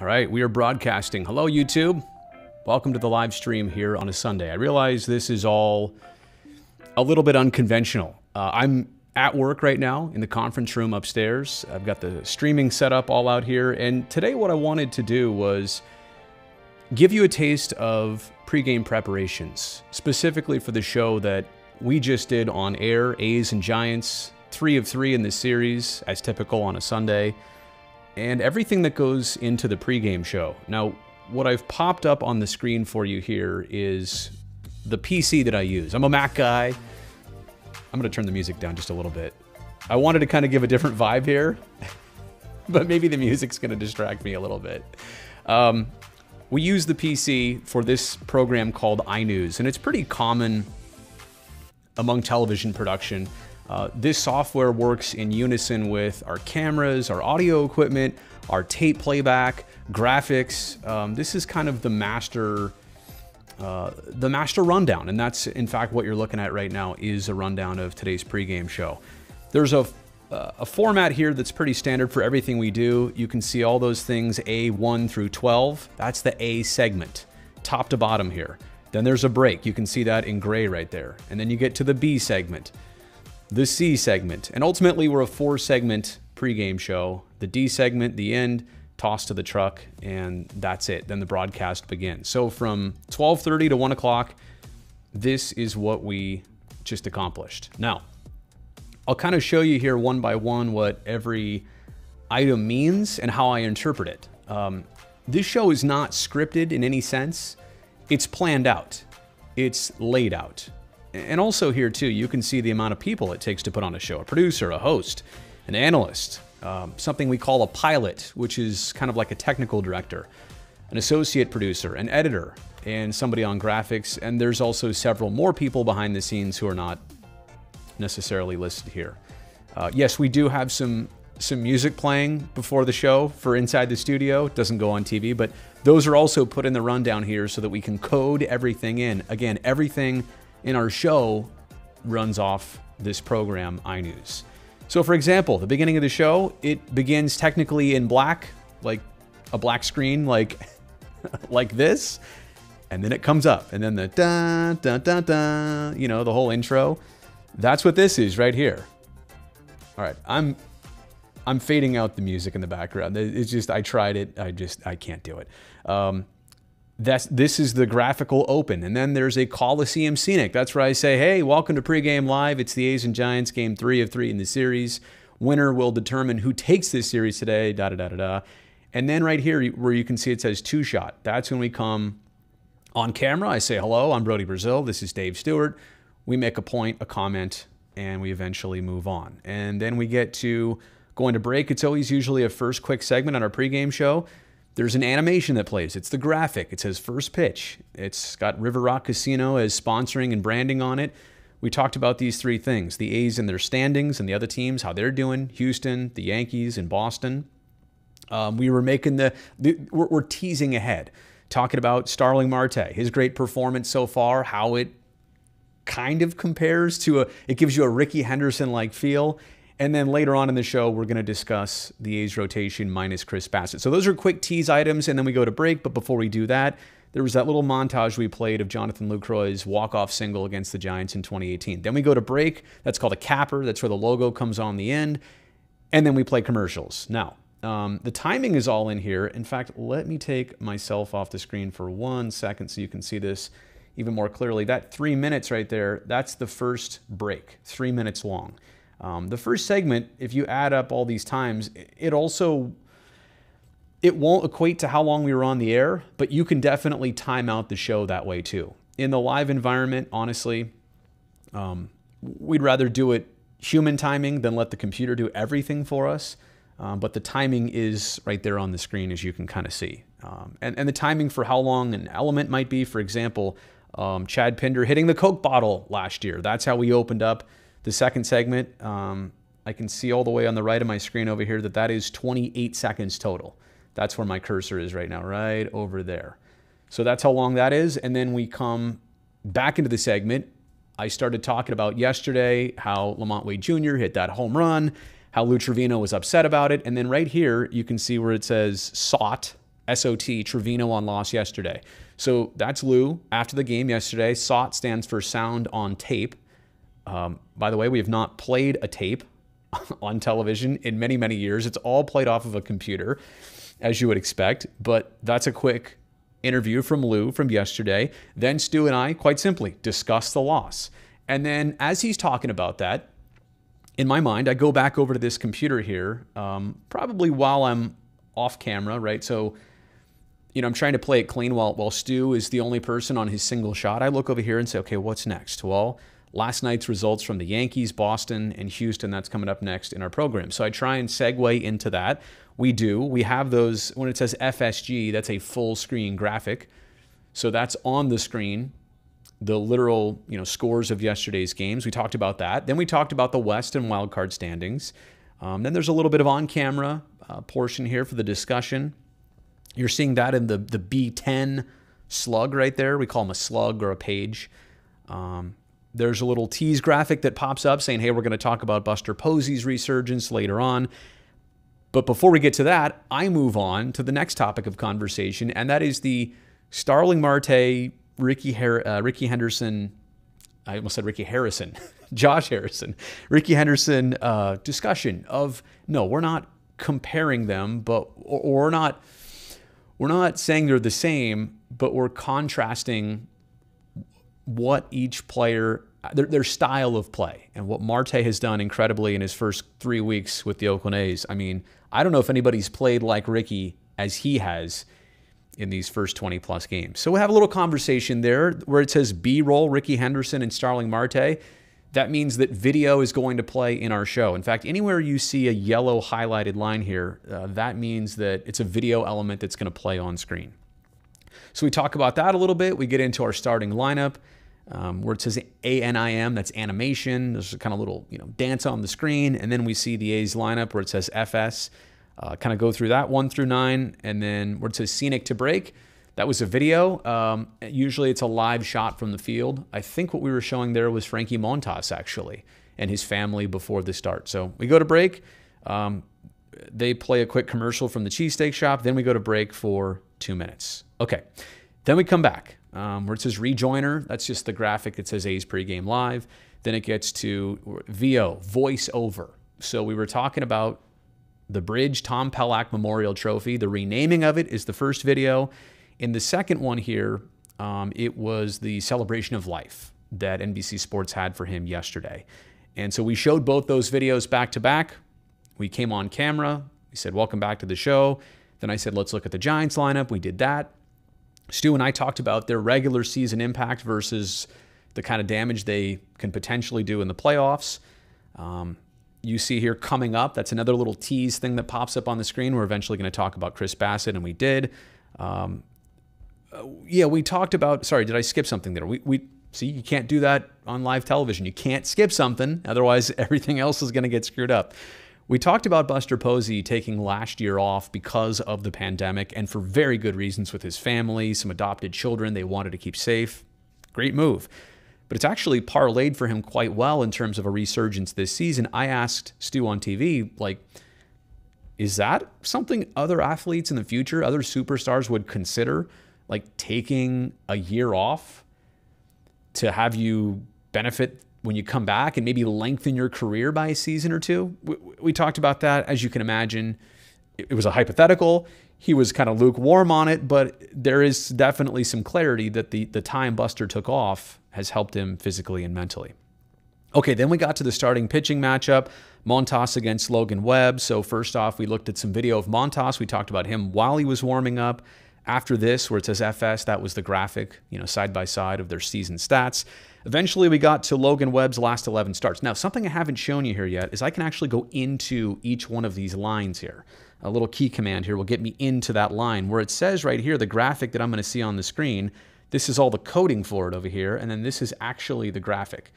All right, we are broadcasting. Hello, YouTube. Welcome to the live stream here on a Sunday. I realize this is all a little bit unconventional. Uh, I'm at work right now in the conference room upstairs. I've got the streaming set up all out here. And today, what I wanted to do was give you a taste of pregame preparations, specifically for the show that we just did on air A's and Giants, three of three in this series, as typical on a Sunday and everything that goes into the pregame show. Now, what I've popped up on the screen for you here is the PC that I use. I'm a Mac guy. I'm going to turn the music down just a little bit. I wanted to kind of give a different vibe here, but maybe the music's going to distract me a little bit. Um, we use the PC for this program called iNews, and it's pretty common among television production uh, this software works in unison with our cameras, our audio equipment, our tape playback, graphics. Um, this is kind of the master, uh, the master rundown. And that's in fact what you're looking at right now is a rundown of today's pregame show. There's a, uh, a format here that's pretty standard for everything we do. You can see all those things A1 through 12. That's the A segment, top to bottom here. Then there's a break. You can see that in gray right there. And then you get to the B segment the C segment. And ultimately, we're a four segment pregame show the D segment, the end, toss to the truck, and that's it. Then the broadcast begins. So from 12:30 to 1 o'clock, this is what we just accomplished. Now, I'll kind of show you here one by one what every item means and how I interpret it. Um, this show is not scripted in any sense. It's planned out. It's laid out. And also here too, you can see the amount of people it takes to put on a show, a producer, a host, an analyst, um, something we call a pilot, which is kind of like a technical director, an associate producer, an editor, and somebody on graphics. And there's also several more people behind the scenes who are not necessarily listed here. Uh, yes, we do have some some music playing before the show for inside the studio. It doesn't go on TV, but those are also put in the rundown here so that we can code everything in. Again, everything in our show runs off this program, iNews. So, for example, the beginning of the show, it begins technically in black, like a black screen, like like this, and then it comes up, and then the da da da da, you know, the whole intro. That's what this is right here. All right, I'm I'm fading out the music in the background. It's just I tried it, I just I can't do it. Um, that's, this is the graphical open. And then there's a Coliseum Scenic. That's where I say, hey, welcome to pregame live. It's the A's and Giants game three of three in the series. Winner will determine who takes this series today, da da da da da. And then right here where you can see it says two shot, that's when we come on camera. I say, hello, I'm Brody Brazil. This is Dave Stewart. We make a point, a comment, and we eventually move on. And then we get to going to break. It's always usually a first quick segment on our pregame show. There's an animation that plays. It's the graphic. It says first pitch. It's got River Rock Casino as sponsoring and branding on it. We talked about these three things the A's and their standings, and the other teams, how they're doing Houston, the Yankees, and Boston. Um, we were making the, the we're, we're teasing ahead, talking about Starling Marte, his great performance so far, how it kind of compares to a, it gives you a Ricky Henderson like feel. And then later on in the show, we're going to discuss the A's rotation minus Chris Bassett. So those are quick tease items, and then we go to break. But before we do that, there was that little montage we played of Jonathan Lucroy's walk-off single against the Giants in 2018. Then we go to break. That's called a capper. That's where the logo comes on the end. And then we play commercials. Now, um, the timing is all in here. In fact, let me take myself off the screen for one second so you can see this even more clearly. That three minutes right there, that's the first break, three minutes long. Um, the first segment, if you add up all these times, it also it won't equate to how long we were on the air, but you can definitely time out the show that way too. In the live environment, honestly, um, we'd rather do it human timing than let the computer do everything for us. Um, but the timing is right there on the screen, as you can kind of see. Um, and, and the timing for how long an element might be, for example, um, Chad Pinder hitting the Coke bottle last year. That's how we opened up the second segment, um, I can see all the way on the right of my screen over here that that is 28 seconds total. That's where my cursor is right now, right over there. So that's how long that is. And then we come back into the segment. I started talking about yesterday how Lamont Wade Jr. hit that home run, how Lou Trevino was upset about it. And then right here, you can see where it says sought, S-O-T, Trevino on loss yesterday. So that's Lou after the game yesterday. SOT stands for sound on tape. Um, by the way, we have not played a tape on television in many, many years. It's all played off of a computer, as you would expect. But that's a quick interview from Lou from yesterday. Then Stu and I, quite simply, discuss the loss. And then as he's talking about that, in my mind, I go back over to this computer here, um, probably while I'm off camera, right? So, you know, I'm trying to play it clean while, while Stu is the only person on his single shot. I look over here and say, okay, what's next? Well, last night's results from the Yankees, Boston, and Houston. That's coming up next in our program. So I try and segue into that. We do. We have those, when it says FSG, that's a full screen graphic. So that's on the screen, the literal you know scores of yesterday's games. We talked about that. Then we talked about the West and wild card standings. Um, then there's a little bit of on camera uh, portion here for the discussion. You're seeing that in the, the B10 slug right there. We call them a slug or a page. Um, there's a little tease graphic that pops up saying, hey, we're going to talk about Buster Posey's resurgence later on. But before we get to that, I move on to the next topic of conversation, and that is the Starling Marte, Ricky, Her- uh, Ricky Henderson, I almost said Ricky Harrison, Josh Harrison, Ricky Henderson uh, discussion of no, we're not comparing them, but or, or we're not we're not saying they're the same, but we're contrasting what each player, their, their style of play, and what Marte has done incredibly in his first three weeks with the Oakland A's. I mean, I don't know if anybody's played like Ricky as he has in these first 20 plus games. So we have a little conversation there where it says B roll, Ricky Henderson and Starling Marte. That means that video is going to play in our show. In fact, anywhere you see a yellow highlighted line here, uh, that means that it's a video element that's going to play on screen. So we talk about that a little bit. We get into our starting lineup. Um, where it says ANIM, that's animation. There's a kind of little you know dance on the screen, and then we see the A's lineup where it says FS. Uh, kind of go through that one through nine, and then where it says scenic to break. That was a video. Um, usually it's a live shot from the field. I think what we were showing there was Frankie Montas actually and his family before the start. So we go to break. Um, they play a quick commercial from the cheesesteak shop. Then we go to break for two minutes. Okay, then we come back um, where it says rejoiner. That's just the graphic that says A's pregame live. Then it gets to VO, voice over. So we were talking about the Bridge Tom Pellack Memorial Trophy. The renaming of it is the first video. In the second one here, um, it was the celebration of life that NBC Sports had for him yesterday. And so we showed both those videos back to back. We came on camera. We said, Welcome back to the show. Then I said, Let's look at the Giants lineup. We did that. Stu and I talked about their regular season impact versus the kind of damage they can potentially do in the playoffs. Um, you see here coming up, that's another little tease thing that pops up on the screen. We're eventually going to talk about Chris Bassett, and we did. Um, uh, yeah, we talked about. Sorry, did I skip something there? We, we see you can't do that on live television. You can't skip something, otherwise everything else is going to get screwed up. We talked about Buster Posey taking last year off because of the pandemic and for very good reasons with his family, some adopted children they wanted to keep safe. Great move. But it's actually parlayed for him quite well in terms of a resurgence this season. I asked Stu on TV, like, is that something other athletes in the future, other superstars would consider? Like taking a year off to have you benefit when you come back and maybe lengthen your career by a season or two. We, we talked about that, as you can imagine. It, it was a hypothetical. He was kind of lukewarm on it, but there is definitely some clarity that the, the time Buster took off has helped him physically and mentally. Okay, then we got to the starting pitching matchup Montas against Logan Webb. So, first off, we looked at some video of Montas. We talked about him while he was warming up. After this, where it says FS, that was the graphic, you know, side by side of their season stats. Eventually, we got to Logan Webb's last 11 starts. Now, something I haven't shown you here yet is I can actually go into each one of these lines here. A little key command here will get me into that line where it says right here, the graphic that I'm going to see on the screen, this is all the coding for it over here, and then this is actually the graphic.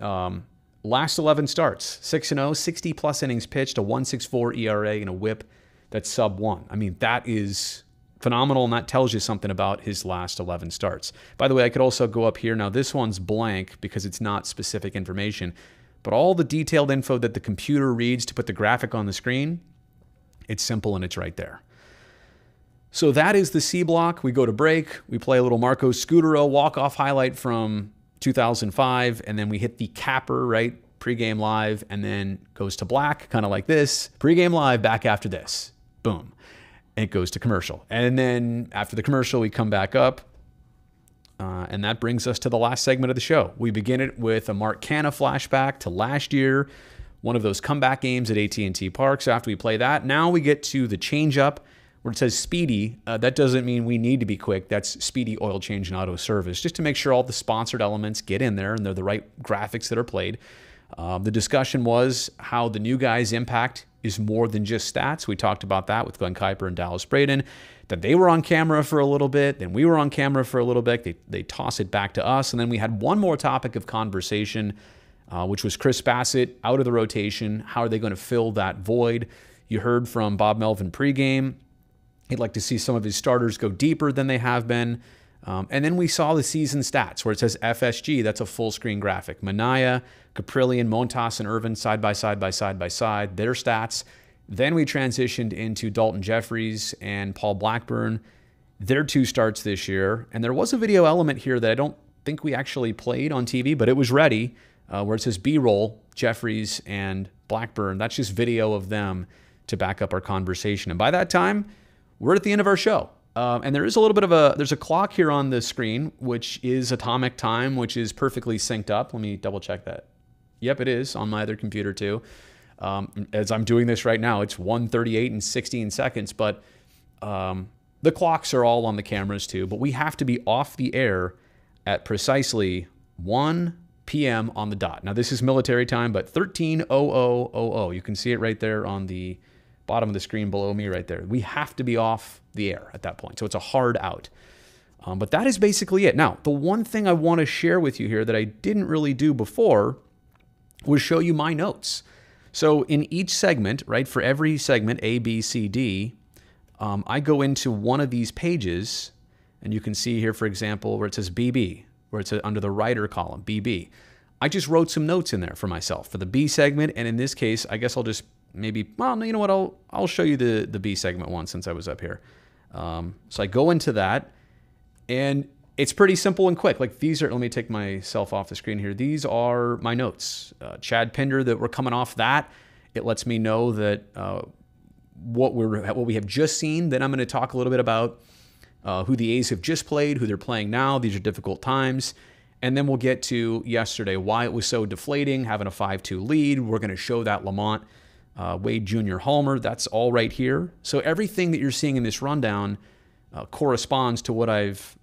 Um, last 11 starts, 6 0, 60 plus innings pitched, a 164 ERA, and a whip that's sub one. I mean, that is phenomenal, and that tells you something about his last 11 starts. By the way, I could also go up here. Now, this one's blank because it's not specific information, but all the detailed info that the computer reads to put the graphic on the screen, it's simple and it's right there. So that is the C block. We go to break. We play a little Marco Scudero walk-off highlight from 2005, and then we hit the capper, right? pregame live, and then goes to black, kind of like this. Pregame live, back after this. Boom it goes to commercial. And then after the commercial, we come back up. Uh, and that brings us to the last segment of the show. We begin it with a Mark Canna flashback to last year, one of those comeback games at AT&T Park. So after we play that, now we get to the changeup where it says speedy. Uh, that doesn't mean we need to be quick. That's speedy oil change and auto service, just to make sure all the sponsored elements get in there and they're the right graphics that are played. Um, the discussion was how the new guys impact is more than just stats. We talked about that with Glenn Kuyper and Dallas Braden, that they were on camera for a little bit, then we were on camera for a little bit. They, they toss it back to us. And then we had one more topic of conversation, uh, which was Chris Bassett out of the rotation. How are they going to fill that void? You heard from Bob Melvin pregame. He'd like to see some of his starters go deeper than they have been. Um, and then we saw the season stats where it says FSG, that's a full screen graphic. Mania, Caprillion, Montas, and Irvin side by side by side by side, their stats. Then we transitioned into Dalton Jeffries and Paul Blackburn, their two starts this year. And there was a video element here that I don't think we actually played on TV, but it was ready, uh, where it says B roll, Jeffries and Blackburn. That's just video of them to back up our conversation. And by that time, we're at the end of our show. Uh, and there is a little bit of a there's a clock here on the screen, which is atomic time, which is perfectly synced up. Let me double check that Yep, it is on my other computer too. Um, as I'm doing this right now, it's 138 and 16 seconds, but um, the clocks are all on the cameras too. But we have to be off the air at precisely 1 p.m. on the dot. Now, this is military time, but 130000. You can see it right there on the bottom of the screen below me right there. We have to be off the air at that point. So it's a hard out. Um, but that is basically it. Now, the one thing I want to share with you here that I didn't really do before was show you my notes. So in each segment, right, for every segment, A, B, C, D, um, I go into one of these pages, and you can see here, for example, where it says BB, where it's under the writer column, BB. I just wrote some notes in there for myself for the B segment, and in this case, I guess I'll just maybe, well, you know what, I'll, I'll show you the, the B segment one since I was up here. Um, so I go into that, and it's pretty simple and quick. Like these are, let me take myself off the screen here. These are my notes. Uh, Chad Pinder, that we're coming off that. It lets me know that uh, what we're what we have just seen. Then I'm going to talk a little bit about uh, who the A's have just played, who they're playing now. These are difficult times. And then we'll get to yesterday, why it was so deflating, having a 5 2 lead. We're going to show that Lamont uh, Wade Jr. Homer. That's all right here. So everything that you're seeing in this rundown uh, corresponds to what I've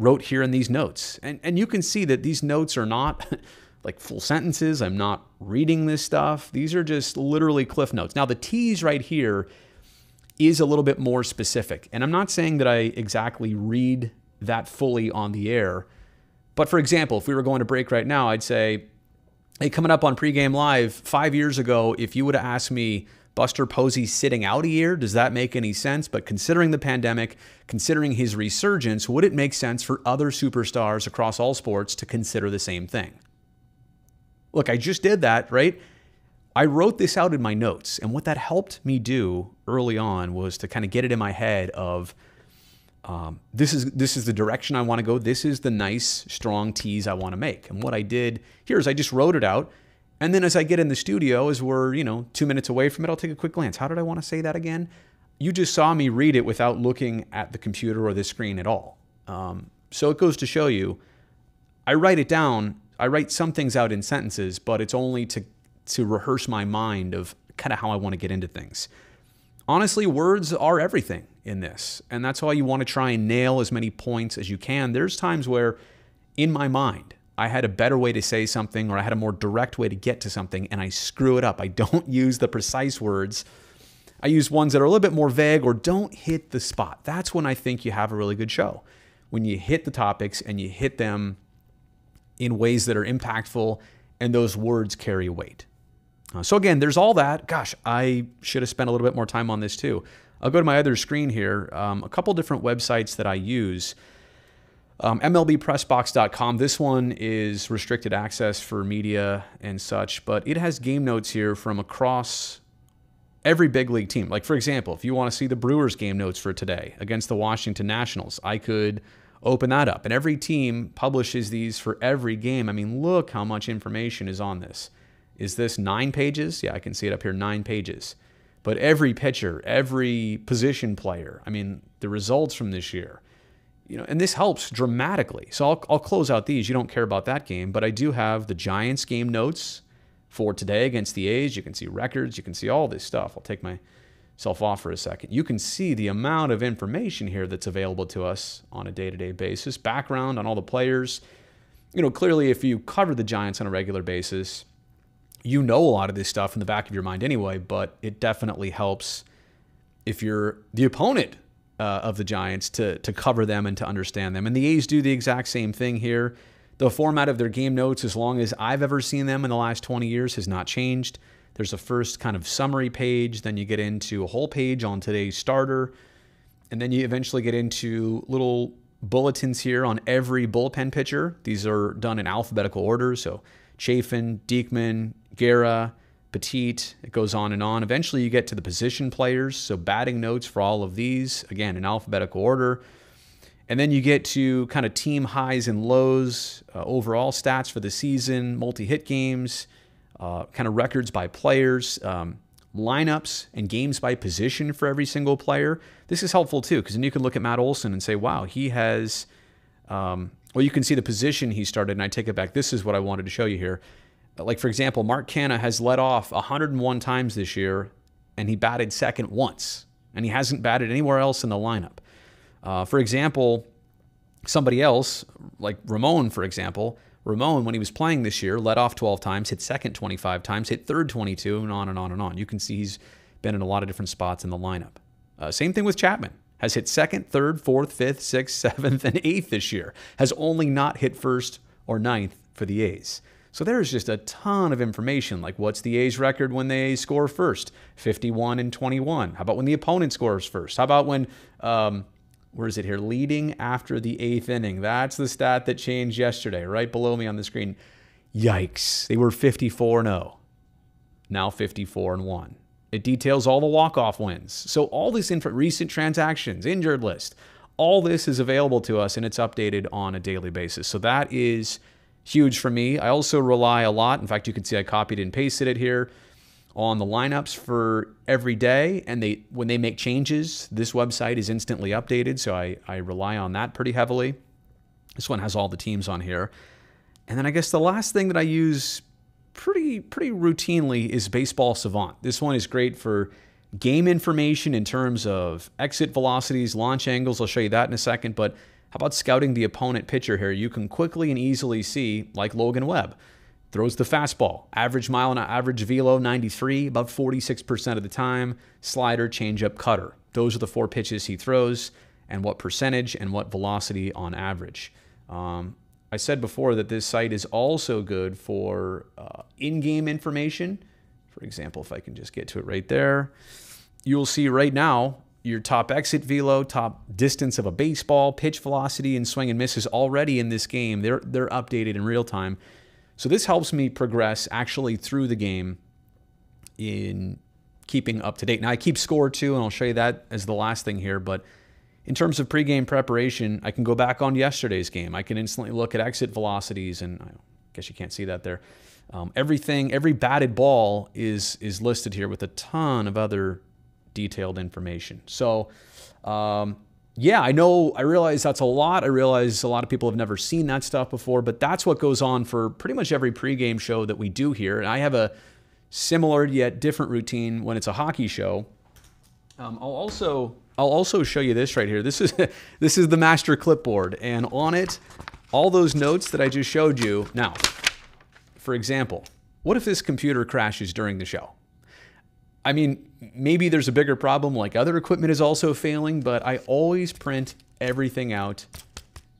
wrote here in these notes. And, and you can see that these notes are not like full sentences. I'm not reading this stuff. These are just literally cliff notes. Now, the tease right here is a little bit more specific. And I'm not saying that I exactly read that fully on the air. But for example, if we were going to break right now, I'd say, hey, coming up on pregame live, five years ago, if you would have asked me, Buster Posey sitting out a year? Does that make any sense? But considering the pandemic, considering his resurgence, would it make sense for other superstars across all sports to consider the same thing? Look, I just did that, right? I wrote this out in my notes, and what that helped me do early on was to kind of get it in my head of um, this is this is the direction I want to go. This is the nice, strong tease I want to make. And what I did here is I just wrote it out and then as I get in the studio, as we're, you know, two minutes away from it, I'll take a quick glance. How did I want to say that again? You just saw me read it without looking at the computer or the screen at all. Um, so it goes to show you, I write it down. I write some things out in sentences, but it's only to to rehearse my mind of kind of how I want to get into things. Honestly, words are everything in this, and that's why you want to try and nail as many points as you can. There's times where, in my mind, I had a better way to say something or I had a more direct way to get to something and I screw it up. I don't use the precise words. I use ones that are a little bit more vague or don't hit the spot. That's when I think you have a really good show. When you hit the topics and you hit them in ways that are impactful and those words carry weight. Uh, so, again, there's all that. Gosh, I should have spent a little bit more time on this too. I'll go to my other screen here. Um, a couple different websites that I use. Um, MLBpressbox.com. This one is restricted access for media and such, but it has game notes here from across every big league team. Like, for example, if you want to see the Brewers game notes for today against the Washington Nationals, I could open that up. And every team publishes these for every game. I mean, look how much information is on this. Is this nine pages? Yeah, I can see it up here nine pages. But every pitcher, every position player, I mean, the results from this year you know, and this helps dramatically. So I'll, I'll close out these. You don't care about that game, but I do have the Giants game notes for today against the A's. You can see records. You can see all this stuff. I'll take myself off for a second. You can see the amount of information here that's available to us on a day-to-day -day basis. Background on all the players. You know, clearly, if you cover the Giants on a regular basis, you know a lot of this stuff in the back of your mind anyway. But it definitely helps if you're the opponent uh, of the Giants to to cover them and to understand them. And the A's do the exact same thing here. The format of their game notes, as long as I've ever seen them in the last 20 years, has not changed. There's a first kind of summary page, then you get into a whole page on today's starter, and then you eventually get into little bulletins here on every bullpen pitcher. These are done in alphabetical order. So Chafin, Diekman, Guerra, Petite. It goes on and on. Eventually, you get to the position players. So, batting notes for all of these, again, in alphabetical order. And then you get to kind of team highs and lows, uh, overall stats for the season, multi hit games, uh, kind of records by players, um, lineups, and games by position for every single player. This is helpful too, because then you can look at Matt Olson and say, wow, he has. Um, well, you can see the position he started, and I take it back. This is what I wanted to show you here like for example, Mark Canna has led off 101 times this year, and he batted second once, and he hasn't batted anywhere else in the lineup. Uh, for example, somebody else, like Ramon, for example, Ramon, when he was playing this year, led off 12 times, hit second 25 times, hit third 22, and on and on and on. You can see he's been in a lot of different spots in the lineup. Uh, same thing with Chapman. Has hit second, third, fourth, fifth, sixth, seventh, and eighth this year. Has only not hit first or ninth for the A's. So there's just a ton of information like what's the A's record when they score first? 51 and 21. How about when the opponent scores first? How about when, um, where is it here? Leading after the eighth inning. That's the stat that changed yesterday, right below me on the screen. Yikes. They were 54 and 0. Now 54 and 1. It details all the walk-off wins. So all this info, recent transactions, injured list, all this is available to us and it's updated on a daily basis. So that is huge for me. I also rely a lot. In fact, you can see I copied and pasted it here on the lineups for every day. And they when they make changes, this website is instantly updated. So I, I rely on that pretty heavily. This one has all the teams on here. And then I guess the last thing that I use pretty pretty routinely is Baseball Savant. This one is great for game information in terms of exit velocities, launch angles. I'll show you that in a second, but how about scouting the opponent pitcher here? You can quickly and easily see, like Logan Webb, throws the fastball, average mile and average velo 93, about 46% of the time, slider, changeup, cutter. Those are the four pitches he throws, and what percentage and what velocity on average. Um, I said before that this site is also good for uh, in game information. For example, if I can just get to it right there, you'll see right now your top exit velo, top distance of a baseball, pitch velocity, and swing and misses already in this game. They're they're updated in real time. So this helps me progress actually through the game in keeping up to date. Now I keep score too, and I'll show you that as the last thing here, but in terms of pregame preparation, I can go back on yesterday's game. I can instantly look at exit velocities, and I guess you can't see that there. Um, everything, every batted ball is is listed here with a ton of other detailed information. So, um, yeah, I know, I realize that's a lot. I realize a lot of people have never seen that stuff before, but that's what goes on for pretty much every pregame show that we do here. And I have a similar yet different routine when it's a hockey show. Um, I'll also I'll also show you this right here. This is this is the master clipboard, and on it, all those notes that I just showed you. Now, for example, what if this computer crashes during the show? I mean, maybe there's a bigger problem like other equipment is also failing, but I always print everything out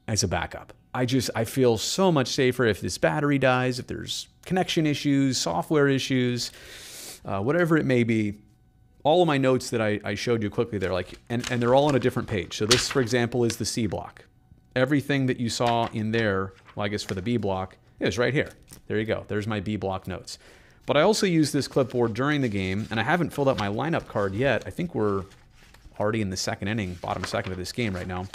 as a backup. I just, I feel so much safer if this battery dies, if there's connection issues, software issues, uh, whatever it may be. All of my notes that I, I showed you quickly, they're like, and, and they're all on a different page. So this, for example, is the C block. Everything that you saw in there, well, I guess for the B block, is right here. There you go. There's my B block notes. But I also use this clipboard during the game, and I haven't filled out my lineup card yet. I think we're already in the second inning, bottom second of this game right now.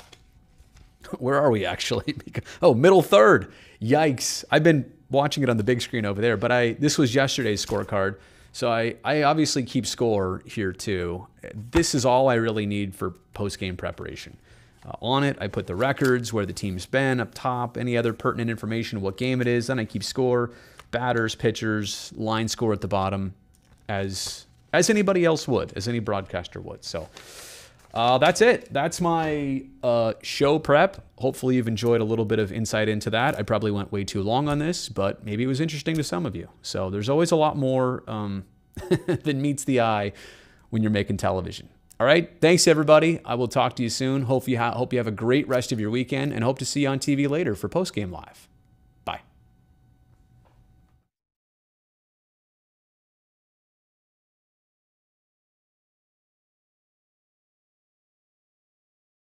Where are we actually? oh, middle third. Yikes. I've been watching it on the big screen over there, but I this was yesterday's scorecard. So I, I obviously keep score here too. This is all I really need for post-game preparation. Uh, on it, I put the records, where the team's been, up top, any other pertinent information, what game it is, then I keep score batters, pitchers, line score at the bottom, as as anybody else would, as any broadcaster would. So uh, that's it. That's my uh, show prep. Hopefully, you've enjoyed a little bit of insight into that. I probably went way too long on this, but maybe it was interesting to some of you. So there's always a lot more um, than meets the eye when you're making television. All right. Thanks, everybody. I will talk to you soon. Hope you, hope you have a great rest of your weekend and hope to see you on TV later for Post Game Live.